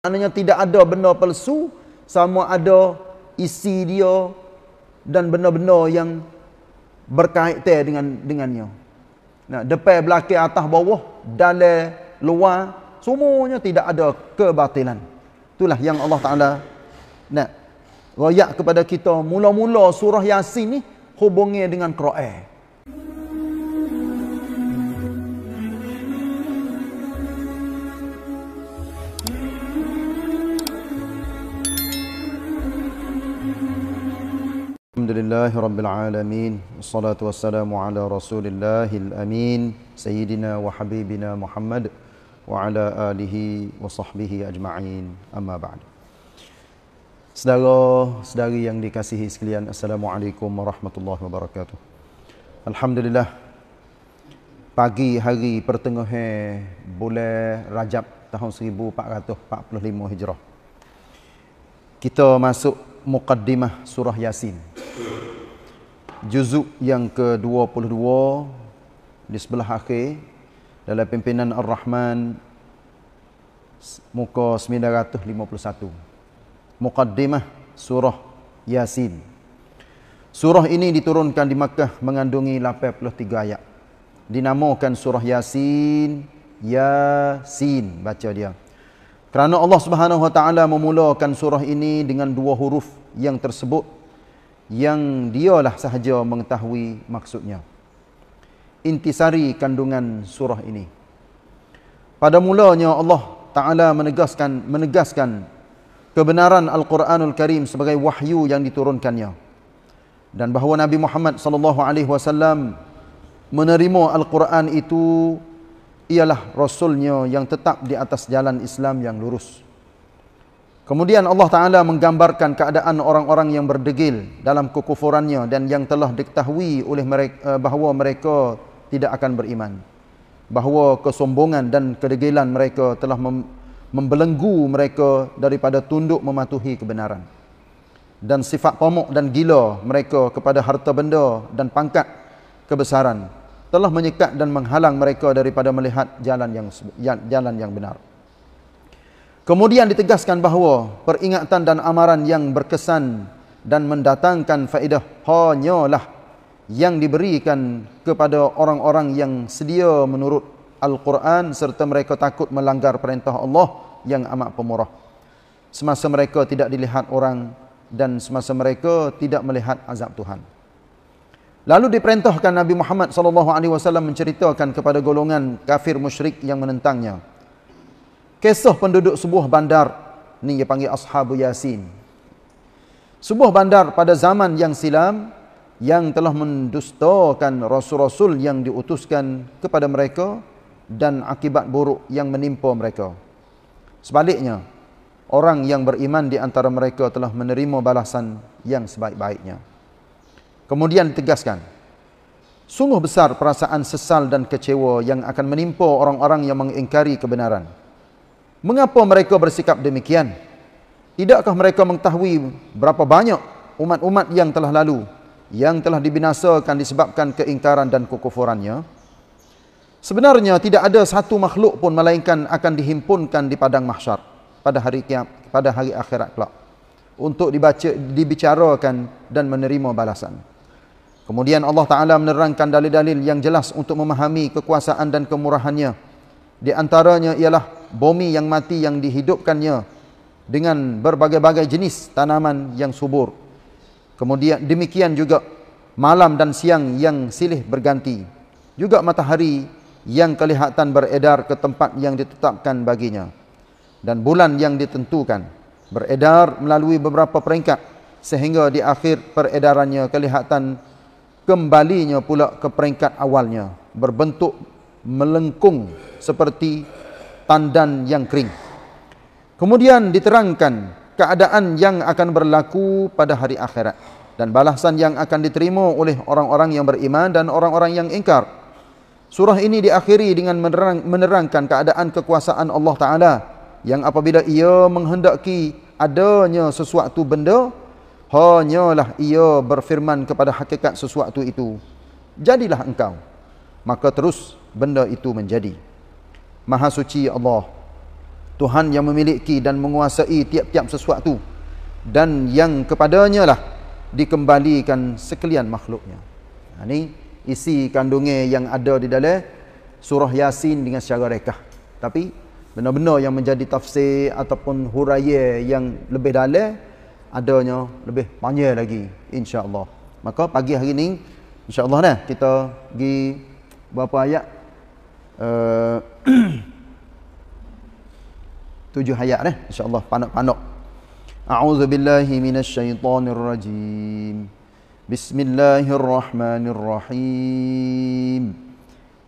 Maknanya tidak ada benda palsu sama ada isi dia dan benda-benda yang berkaitan dengan dengannya. Nah, depan belakang atas bawah dalam luar semuanya tidak ada kebatilan. Itulah yang Allah Taala nak royak kepada kita mula-mula surah Yasin ni hubungnya dengan Quran. Alhamdulillahi Rabbil Alamin Salatu wassalamu ala Rasulillahil Amin Sayyidina wa Habibina Muhammad Wa ala alihi wa sahbihi ajma'in Amma ba'du Sedara, sedari yang dikasihi sekalian Assalamualaikum warahmatullahi wabarakatuh Alhamdulillah Pagi hari pertengahan bulan Rajab tahun 1445 Hijrah Kita masuk Muqaddimah Surah Yasin Juzuk yang ke-22 Di sebelah akhir Dalam pimpinan Ar-Rahman Muka 951 Muqaddimah Surah Yasin Surah ini diturunkan di Makkah Mengandungi 83 ayat Dinamakan Surah Yasin Yasin Baca dia kerana Allah Subhanahu Wa Taala memulakan surah ini dengan dua huruf yang tersebut yang dialah sahaja mengetahui maksudnya. Intisari kandungan surah ini. Pada mulanya Allah Taala menegaskan menegaskan kebenaran Al-Quranul Karim sebagai wahyu yang diturunkannya dan bahawa Nabi Muhammad sallallahu alaihi wasallam menerima Al-Quran itu ialah rasulnya yang tetap di atas jalan Islam yang lurus. Kemudian Allah Taala menggambarkan keadaan orang-orang yang berdegil dalam kekufurannya dan yang telah diketahui oleh mereka eh, bahawa mereka tidak akan beriman. Bahawa kesombongan dan kedegilan mereka telah membelenggu mereka daripada tunduk mematuhi kebenaran. Dan sifat pomok dan gila mereka kepada harta benda dan pangkat kebesaran telah menyekat dan menghalang mereka daripada melihat jalan yang ya, jalan yang benar. Kemudian ditegaskan bahawa peringatan dan amaran yang berkesan dan mendatangkan faedah hanyalah yang diberikan kepada orang-orang yang sedia menurut Al-Quran serta mereka takut melanggar perintah Allah yang amat pemurah. Semasa mereka tidak dilihat orang dan semasa mereka tidak melihat azab Tuhan. Lalu diperintahkan Nabi Muhammad sallallahu alaihi wasallam menceritakan kepada golongan kafir musyrik yang menentangnya. Kisah penduduk sebuah bandar. Ini dia panggil Ashabu Yasin. Sebuah bandar pada zaman yang silam yang telah mendustakan rasul-rasul yang diutuskan kepada mereka dan akibat buruk yang menimpa mereka. Sebaliknya, orang yang beriman di antara mereka telah menerima balasan yang sebaik-baiknya. Kemudian ditegaskan, Sungguh besar perasaan sesal dan kecewa yang akan menimpa orang-orang yang mengingkari kebenaran. Mengapa mereka bersikap demikian? Tidakkah mereka mengetahui berapa banyak umat-umat yang telah lalu yang telah dibinasakan disebabkan keingkaran dan kekufurannya? Sebenarnya tidak ada satu makhluk pun melainkan akan dihimpunkan di padang mahsyar pada hari kiam, pada hari akhirat kelak untuk dibaca dibicarakan dan menerima balasan. Kemudian Allah Ta'ala menerangkan dalil-dalil yang jelas untuk memahami kekuasaan dan kemurahannya. Di antaranya ialah bumi yang mati yang dihidupkannya dengan berbagai-bagai jenis tanaman yang subur. Kemudian demikian juga malam dan siang yang silih berganti. Juga matahari yang kelihatan beredar ke tempat yang ditetapkan baginya. Dan bulan yang ditentukan beredar melalui beberapa peringkat sehingga di akhir peredarannya kelihatan kembalinya pula ke peringkat awalnya berbentuk melengkung seperti tandan yang kering kemudian diterangkan keadaan yang akan berlaku pada hari akhirat dan balasan yang akan diterima oleh orang-orang yang beriman dan orang-orang yang ingkar surah ini diakhiri dengan menerang, menerangkan keadaan kekuasaan Allah taala yang apabila ia menghendaki adanya sesuatu benda Hanyalah ia berfirman kepada hakikat sesuatu itu. Jadilah engkau. Maka terus benda itu menjadi. Maha suci Allah. Tuhan yang memiliki dan menguasai tiap-tiap sesuatu. Dan yang kepadanya lah dikembalikan sekalian makhluknya. Ini ha, isi kandungnya yang ada di dalam surah Yasin dengan secara rekah. Tapi benar-benar yang menjadi tafsir ataupun huraya yang lebih dalam adanya lebih panjang lagi insya-Allah. Maka pagi hari ini insya-Allah dah kita pergi berapa ayat? Eh, tujuh ayat dah insya-Allah panok-panok. A'udzu billahi minasyaitonir rajim. Bismillahirrahmanirrahim.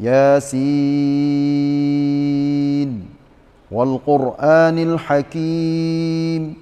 Yasin. Walqur'anil hakim. Hakim.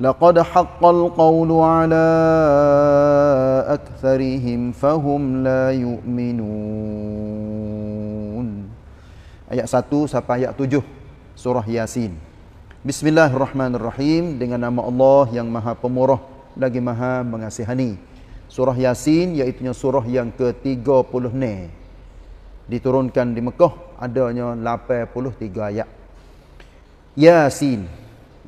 لقد حق القول على أكثرهم فهم لا يؤمنون Ayat 1 sampai ayat 7 Surah Yasin Bismillahirrahmanirrahim Dengan nama Allah yang maha pemurah Lagi maha mengasihani Surah Yasin iaitu surah yang ke puluh ni Diturunkan di Mekah Adanya puluh tiga ayat Yasin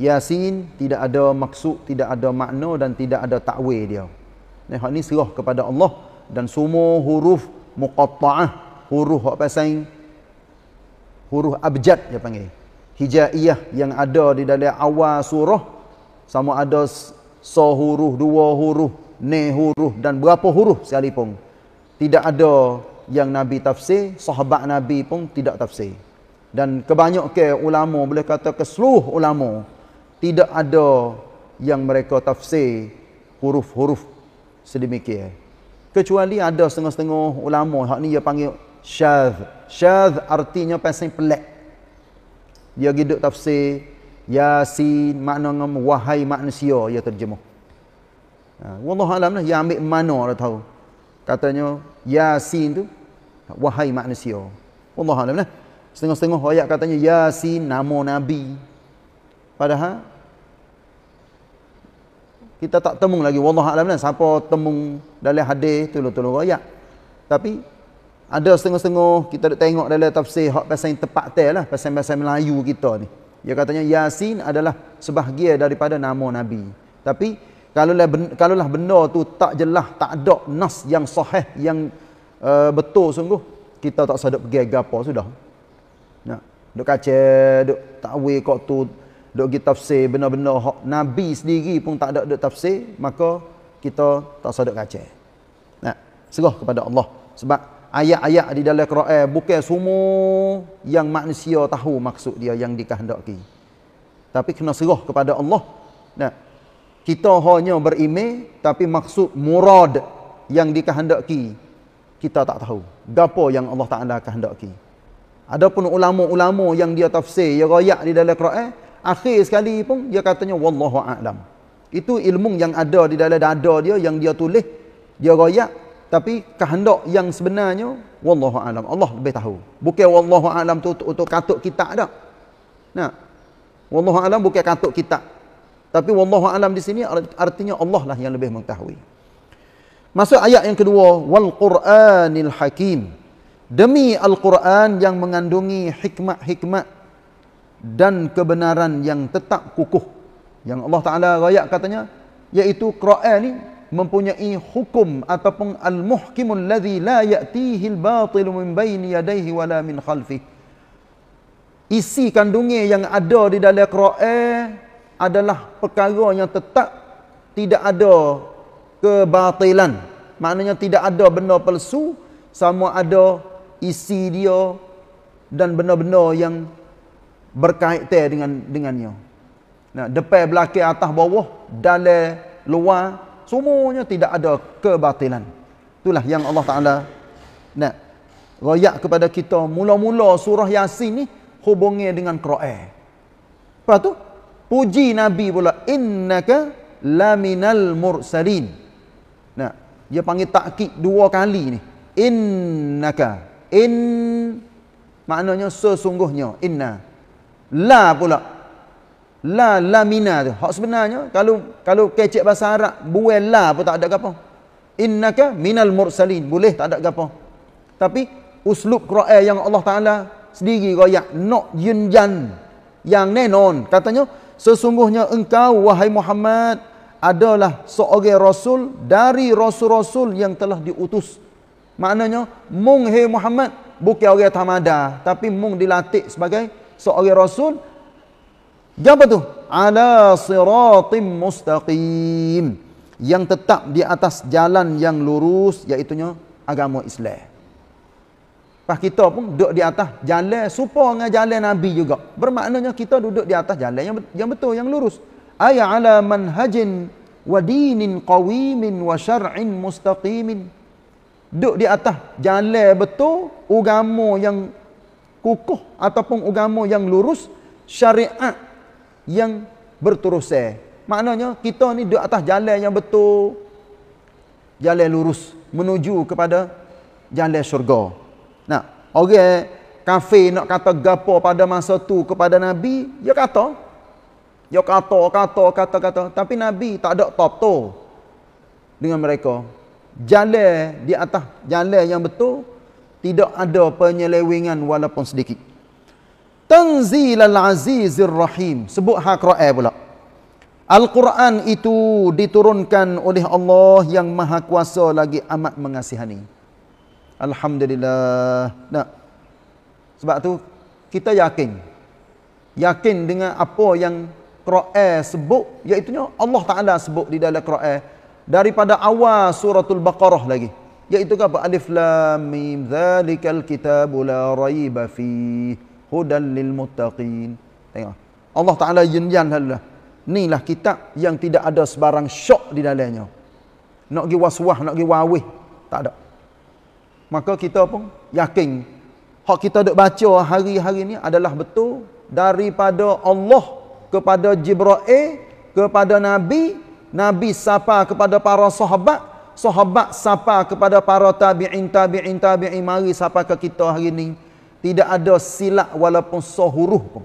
Yasin tidak ada maksud, tidak ada makna dan tidak ada takwil dia. Ni hak ni serah kepada Allah dan semua huruf muqatta'ah, huruf apa sain? Huruf abjad dia panggil. Hijaiyah yang ada di dalam awal surah sama ada so huruf, dua huruf, ne huruf dan berapa huruf sekalipun. Tidak ada yang Nabi tafsir, sahabat Nabi pun tidak tafsir. Dan kebanyakan ulama, boleh kata keseluruh ulama, tidak ada yang mereka tafsir huruf-huruf sedemikian. Kecuali ada setengah-setengah ulama, hak ni dia panggil syadz. Syadz artinya pasang pelak. Dia giduk tafsir yasin makna ngam wahai manusia dia terjemuh. Ha, Wallah alam lah, dia ambil mana dah tahu. Katanya yasin tu wahai manusia. Wallah alam lah. Setengah-setengah ayat katanya yasin nama nabi. Padahal kita tak temung lagi wallah alam dan lah. siapa temung dalam hadis tolong-tolong royak tapi ada setengah-setengah kita nak tengok dalam tafsir hak pasal yang tepat telah pasal bahasa Melayu kita ni dia katanya yasin adalah sebahagian daripada nama nabi tapi kalaulah kalaulah benda tu tak jelas tak ada nas yang sahih yang uh, betul sungguh kita tak sadap pergi gapo sudah nak dok kacau dok takwil kok tu duk kita tafsir benar-benar hak nabi sendiri pun tak ada duk tafsir maka kita tak sadak kace. nah serah kepada Allah sebab ayat-ayat di dalam Quran bukan semua yang manusia tahu maksud dia yang dikehendaki tapi kena serah kepada Allah nah kita hanya berime tapi maksud murad yang dikehendaki kita tak tahu gapo yang Allah Taala kehendaki adapun ulama-ulama yang dia tafsir ya ayat di dalam Quran akhir sekali pun dia katanya wallahu aalam. Itu ilmu yang ada di dalam dada dia yang dia tulis, dia royak tapi kehendak yang sebenarnya wallahu aalam. Allah lebih tahu. Bukan wallahu aalam tu untuk katuk kita dak. Nah. Wallahu aalam bukan katuk kita. Tapi wallahu aalam di sini artinya Allah lah yang lebih mengetahui. Masuk ayat yang kedua, wal Qur'anil Hakim. Demi Al-Quran yang mengandungi hikmah-hikmah dan kebenaran yang tetap kukuh yang Allah Taala rayak katanya iaitu Quran ni mempunyai hukum ataupun al-muhkimul ladzi la ya'tihi al-batil min bayni yadayhi wala min khalfi isi kandungnya yang ada di dalam Quran adalah perkara yang tetap tidak ada kebatilan maknanya tidak ada benda palsu sama ada isi dia dan benda-benda yang Berkait dengan dengannya. Nah, depan belakang atas bawah, dalam luar, semuanya tidak ada kebatilan. Itulah yang Allah Taala nak royak kepada kita mula-mula surah Yasin ni hubungnya dengan Quran. Apa tu? Puji Nabi pula innaka laminal mursalin. Nah, dia panggil takkid dua kali ni. Innaka in maknanya sesungguhnya inna la pula la lamina tu hak sebenarnya kalau kalau kecek bahasa Arab buel la pun tak ada gapo innaka minal mursalin boleh tak ada gapo tapi uslub qira'ah yang Allah Taala sendiri royak nok yunjan yang nenon katanya sesungguhnya engkau wahai Muhammad adalah seorang rasul dari rasul-rasul yang telah diutus maknanya mung he Muhammad bukan orang tamada tapi mung dilatih sebagai seorang rasul apa tu ala siratim mustaqim yang tetap di atas jalan yang lurus iaitu agama Islam Pak kita pun duduk di atas jalan serupa dengan jalan Nabi juga. Bermaknanya kita duduk di atas jalan yang yang betul yang lurus. Ayat ala manhajin wa dinin qawimin wa syar'in mustaqimin. Duduk di atas jalan betul, agama yang kukuh ataupun agama yang lurus syariat yang berterusan. Maknanya kita ni di atas jalan yang betul jalan lurus menuju kepada jalan syurga. Nah, orang okay, kafir nak kata gapo pada masa tu kepada nabi, dia kata dia kata kata kata kata tapi nabi tak ada top toto dengan mereka. Jalan di atas jalan yang betul tidak ada penyelewengan walaupun sedikit tanzilal azizir rahim sebut hak Quran pula Al-Quran itu diturunkan oleh Allah yang maha kuasa lagi amat mengasihani Alhamdulillah nah. sebab tu kita yakin yakin dengan apa yang Quran sebut iaitu Allah Ta'ala sebut di dalam Quran daripada awal suratul Baqarah lagi iaitu apa alif lam mim zalikal kitab la raiba fi hudan lil muttaqin tengok Allah taala jenjan halah inilah kitab yang tidak ada sebarang syak di dalamnya nak gi waswah nak gi wawih tak ada maka kita pun yakin hak kita dok baca hari-hari ni adalah betul daripada Allah kepada Jibril kepada nabi nabi sapa kepada para sahabat sahabat sapa kepada para tabi'in tabi'in tabi'in mari sapa ke kita hari ini tidak ada silap walaupun sahuruh pun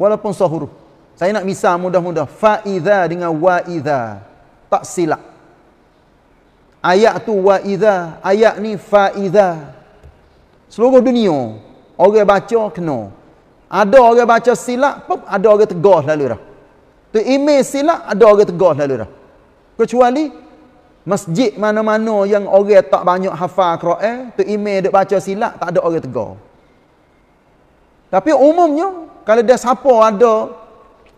walaupun sahuruh saya nak misal mudah-mudah faiza dengan waiza tak silap ayat tu waiza ayat ni faiza seluruh dunia orang baca kena ada orang baca silap pop ada orang tegah lalu dah tu email silap ada orang tegah lalu dah Kecuali masjid mana-mana yang orang tak banyak hafal Quran, tu imam dak baca silap, tak ada orang tegur. Tapi umumnya kalau dia siapa ada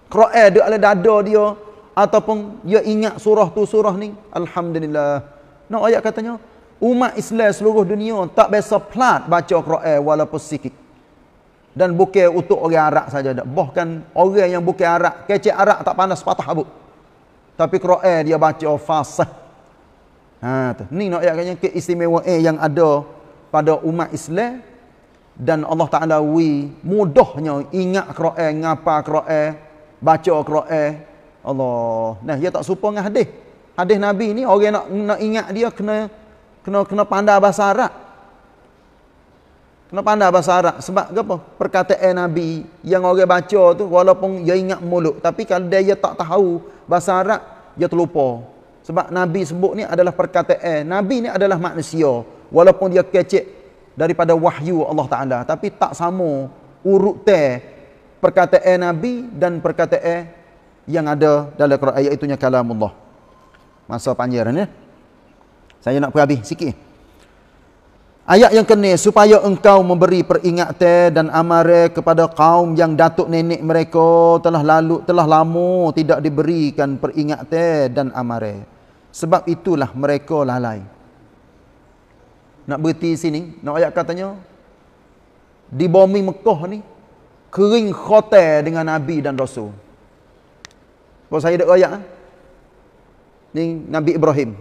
Quran dia ala dada dia ataupun dia ingat surah tu surah ni, alhamdulillah. Nak no, ayat katanya umat Islam seluruh dunia tak biasa plat baca Quran walaupun sikit dan bukan untuk orang Arab saja dah. Bahkan orang yang bukan Arab, kecek Arab tak pandai sepatah habuk tapi Quran dia baca fasah. Ha tu. Ni nak ayatnya keistimewaan yang ada pada umat Islam dan Allah Taala wi mudahnya ingat Quran, ngapa Quran, baca Quran. Allah. Nah, dia tak serupa dengan hadis. Hadis Nabi ni orang nak nak ingat dia kena kena kena pandai bahasa Arab. Kena pandai bahasa Arab. Sebab apa? Perkataan eh, Nabi yang orang baca tu walaupun dia ingat mulut. Tapi kalau dia tak tahu bahasa Arab, dia terlupa. Sebab Nabi sebut ni adalah perkataan. Eh. Nabi ni adalah manusia. Walaupun dia kecek daripada wahyu Allah Ta'ala. Tapi tak sama urut teh perkataan eh, Nabi dan perkataan yang ada dalam Quran. Iaitunya kalam Allah. Masa panjaran ya. Saya nak berhabis sikit. Ayat yang kena, supaya engkau memberi peringatan dan amare kepada kaum yang datuk nenek mereka telah lalu telah lama tidak diberikan peringatan dan amare. Sebab itulah mereka lalai. Nak berhenti sini, nak ayat katanya, di bombing Mekah ni, kering khotel dengan Nabi dan Rasul. Kalau saya dekat ayat, ah? ni Nabi Ibrahim.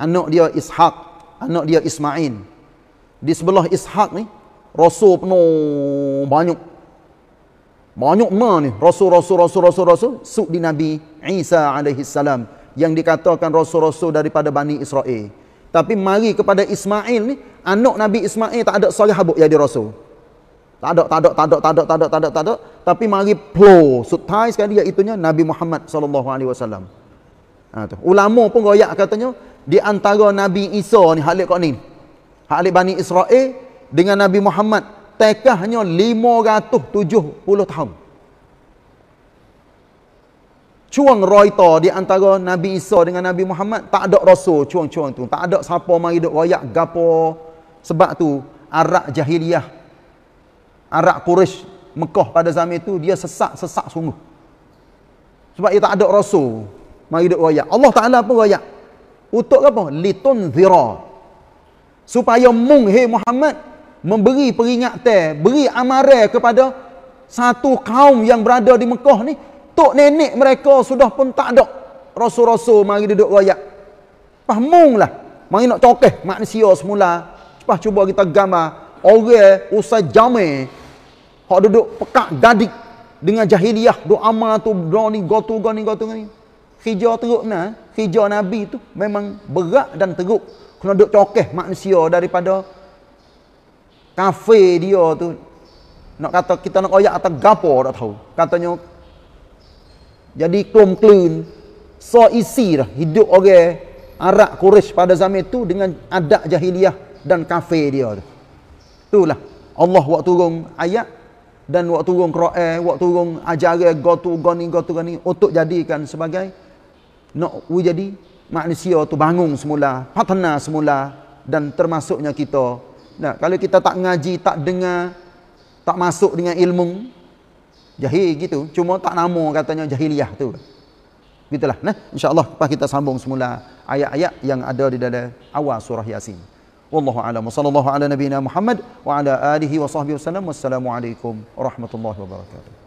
Anak dia Ishaq anak dia Ismail. Di sebelah Ishak ni, rasul penuh banyak. Banyak mana ni? Rasul, rasul, rasul, rasul, rasul. Suk di Nabi Isa alaihi salam Yang dikatakan rasul-rasul daripada Bani Israel. Tapi mari kepada Ismail ni, anak Nabi Ismail tak ada salih habuk jadi rasul. Tak ada, tak ada, tak ada, tak ada, tak ada, tak ada, tak ada. Tapi mari plo. Sutai sekali iaitunya Nabi Muhammad SAW. Ha, Ulama pun royak katanya, di antara Nabi Isa ni halik kau ni halik Bani Israel dengan Nabi Muhammad tekahnya 570 tahun cuang roita di antara Nabi Isa dengan Nabi Muhammad tak ada rasul cuang-cuang tu tak ada siapa mari duk royak gapo sebab tu arak jahiliyah arak Quraisy Mekah pada zaman itu dia sesak-sesak sungguh sebab dia tak ada rasul mari duk royak Allah Taala pun royak untuk apa? Litun zira. Supaya mung, hey Muhammad, memberi peringatan, beri amaran kepada satu kaum yang berada di Mekah ni, tok nenek mereka sudah pun tak ada. Rasul-rasul mari duduk royak. Pah mung lah. Mari nak cokeh manusia semula. Pah cuba kita gambar. Orang usai jame, hak duduk pekak gadik dengan jahiliah. Doa amal tu, doa ni, gotu, gotu, gotu, gotu. Hijau teruk nah hijau Nabi tu memang berat dan teruk. Kena duduk cokeh manusia daripada kafe dia tu. Nak kata kita nak koyak atau gapo tak tahu. Katanya jadi klum klun. So isi lah hidup orang okay, Arab Quraisy pada zaman itu dengan adat jahiliyah dan kafe dia tu. Itulah Allah waktu turun ayat dan waktu turun Quran, waktu turun ajaran go to go ni go to go ni untuk jadikan sebagai nak jadi manusia tu bangun semula, patna semula dan termasuknya kita. Nah, kalau kita tak ngaji, tak dengar, tak masuk dengan ilmu, jahil gitu. Cuma tak nama katanya jahiliah tu. Gitulah. Nah, insya-Allah lepas kita sambung semula ayat-ayat yang ada di dalam awal surah Yasin. Wallahu a'lamu. Sallallahu ala nabiyyina Muhammad wa ala alihi wa sahbihi wasallam. Wassalamualaikum warahmatullahi wabarakatuh.